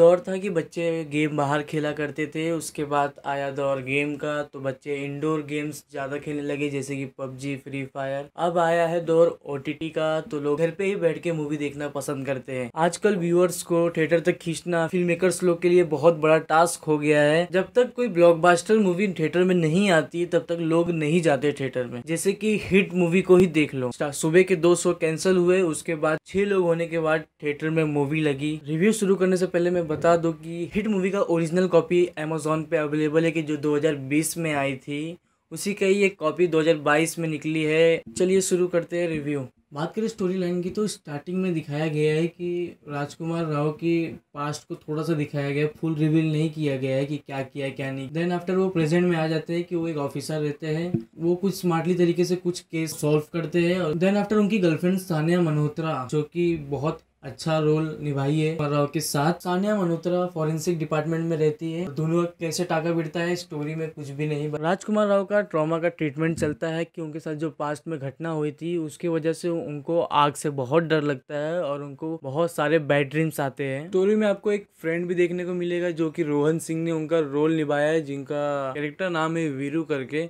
दौर था कि बच्चे गेम बाहर खेला करते थे उसके बाद आया दौर गेम का तो बच्चे इंडोर गेम्स ज़्यादा खेलने लगे जैसे कि पबजी फ्री फायर अब आया है दौर ओ का तो लोग घर पे ही बैठ के मूवी देखना पसंद करते हैं आजकल व्यूअर्स को थिएटर तक खींचना फिल्म मेकर्स लोग के लिए बहुत बड़ा टास्क हो गया है जब तक कोई ब्लॉकबास्टर मूवी थिएटर में नहीं आती तब तक लोग नहीं जाते थिएटर में जैसे कि हिट मूवी को ही देख लो सुबह के दो शो कैंसिल हुए उसके बाद छह लोग होने के बाद थिएटर में मूवी लगी रिव्यू शुरू करने से पहले मैं बता दो कि हिट मूवी का ओरिजिनल कॉपी अमेज़ोन पे अवेलेबल है कि जो 2020 में आई थी उसी का ही एक कॉपी 2022 में निकली है चलिए शुरू करते हैं रिव्यू बात करें स्टोरी लाइन की तो स्टार्टिंग में दिखाया गया है कि राजकुमार राव की पास्ट को थोड़ा सा दिखाया गया फुल रिवील नहीं किया गया है कि क्या किया क्या नहीं देन आफ्टर वो प्रेजेंट में आ जाते हैं कि वो एक ऑफिसर रहते हैं वो कुछ स्मार्टली तरीके से कुछ केस सॉल्व करते हैं और देन आफ्टर उनकी गर्लफ्रेंड सानिया मल्होत्रा जो की बहुत अच्छा रोल निभाई है राव के साथ सानिया मनोत्रा फॉरेंसिक डिपार्टमेंट में रहती है दोनों कैसे टाका बिड़ता है स्टोरी में कुछ भी नहीं राजकुमार राव का ट्रॉमा का ट्रीटमेंट चलता है कि उनके साथ जो पास्ट में घटना हुई थी उसकी वजह से उनको आग से बहुत डर लगता है और उनको बहुत सारे बैड ड्रीम्स आते हैं स्टोरी में आपको एक फ्रेंड भी देखने को मिलेगा जो की रोहन सिंह ने उनका रोल निभाया है जिनका कैरेक्टर नाम है वीरू करके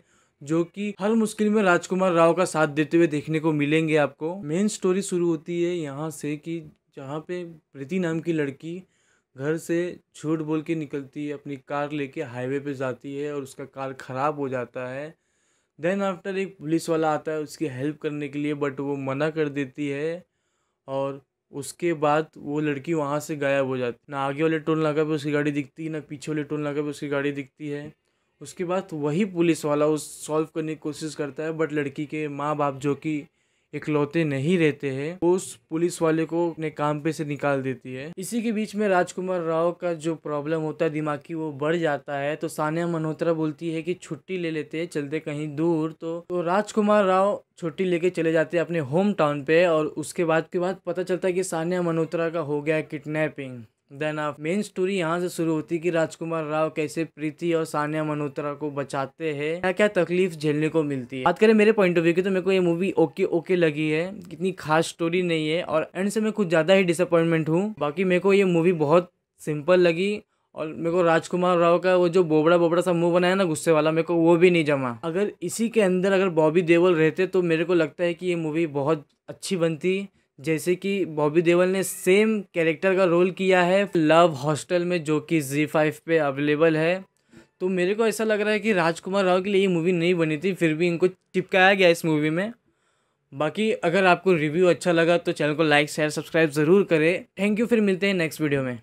जो कि हर मुश्किल में राजकुमार राव का साथ देते हुए देखने को मिलेंगे आपको मेन स्टोरी शुरू होती है यहाँ से कि जहाँ पे प्रीति नाम की लड़की घर से झूठ बोल के निकलती है अपनी कार लेके हाईवे पे जाती है और उसका कार ख़राब हो जाता है देन आफ्टर एक पुलिस वाला आता है उसकी हेल्प करने के लिए बट वो मना कर देती है और उसके बाद वो लड़की वहाँ से गायब हो जाती ना आगे वाले टोल नाका पे उसकी गाड़ी दिखती है ना पीछे वाले टोल नाका पे उसकी गाड़ी दिखती है उसके बाद वही पुलिस वाला उस सॉल्व करने की कोशिश करता है बट लड़की के माँ बाप जो कि इकलौते नहीं रहते हैं वो उस पुलिस वाले को अपने काम पे से निकाल देती है इसी के बीच में राजकुमार राव का जो प्रॉब्लम होता है दिमाग की वो बढ़ जाता है तो सानिया मल्होत्रा बोलती है कि छुट्टी ले लेते हैं चलते कहीं दूर तो, तो राजकुमार राव छुट्टी लेके चले जाते हैं अपने होम टाउन पे और उसके बाद के बाद पता चलता है कि सानिया मल्होत्रा का हो गया किडनैपिंग देन आप मेन स्टोरी यहाँ से शुरू होती है कि राजकुमार राव कैसे प्रीति और सानिया मल्होत्रा को बचाते हैं क्या क्या तकलीफ झेलने को मिलती है बात करें मेरे पॉइंट ऑफ व्यू की तो मेरे को ये मूवी ओके ओके लगी है कितनी खास स्टोरी नहीं है और एंड से मैं कुछ ज़्यादा ही डिसअपॉइंटमेंट हूँ बाकी मेरे को ये मूवी बहुत सिंपल लगी और मेरे को राजकुमार राव का वो जो बोबड़ा बोबड़ा सा मुंह बनाया ना गुस्से वाला मेरे को वो भी नहीं जमा अगर इसी के अंदर अगर बॉबी देवल रहते तो मेरे को लगता है कि ये मूवी बहुत अच्छी बनती जैसे कि बॉबी देवल ने सेम कैरेक्टर का रोल किया है लव हॉस्टल में जो कि जी फाइव पे अवेलेबल है तो मेरे को ऐसा लग रहा है कि राजकुमार राव के लिए ये मूवी नहीं बनी थी फिर भी इनको चिपकाया गया इस मूवी में बाकी अगर आपको रिव्यू अच्छा लगा तो चैनल को लाइक शेयर सब्सक्राइब ज़रूर करें थैंक यू फिर मिलते हैं नेक्स्ट वीडियो में